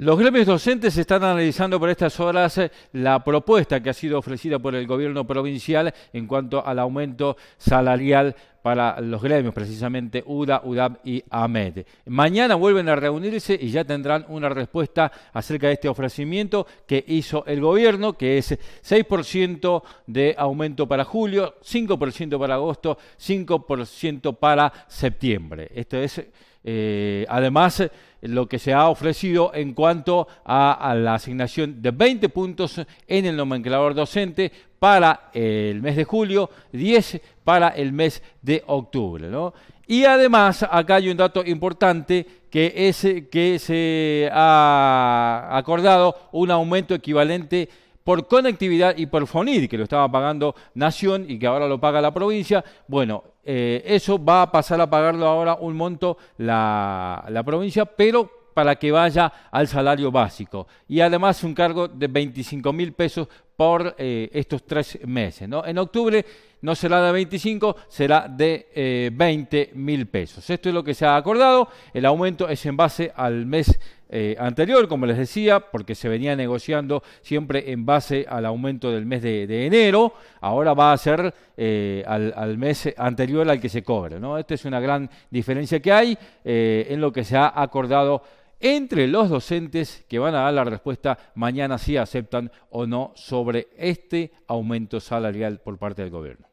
Los gremios docentes están analizando por estas horas eh, la propuesta que ha sido ofrecida por el gobierno provincial en cuanto al aumento salarial para los gremios, precisamente UDA, UDAP y AMED. Mañana vuelven a reunirse y ya tendrán una respuesta acerca de este ofrecimiento que hizo el gobierno, que es 6% de aumento para julio, 5% para agosto, 5% para septiembre. Esto es eh, además, eh, lo que se ha ofrecido en cuanto a, la asignación de 20 puntos en el nomenclador docente para el mes de julio, 10 para el mes de octubre. Y además, acá hay un dato importante que es que se ha acordado un aumento equivalente por conectividad y por FONIR, que lo estaba pagando Nación y que ahora lo paga la provincia. Bueno, eh, eso va a pasar a pagarlo ahora un monto la, la provincia, pero para que vaya al salario básico. Y además un cargo de 25 mil pesos por eh, estos tres meses. En octubre no será de 25, será de 20 eh, mil pesos. Esto es lo que se ha acordado. El aumento es en base al mes eh, anterior, como les decía, porque se venía negociando siempre en base al aumento del mes de, enero. Ahora va a ser al, mes anterior al que se cobre. Esta es una gran diferencia que hay en lo que se ha acordado entre los docentes que van a dar la respuesta mañana si aceptan o no sobre este aumento salarial por parte del gobierno.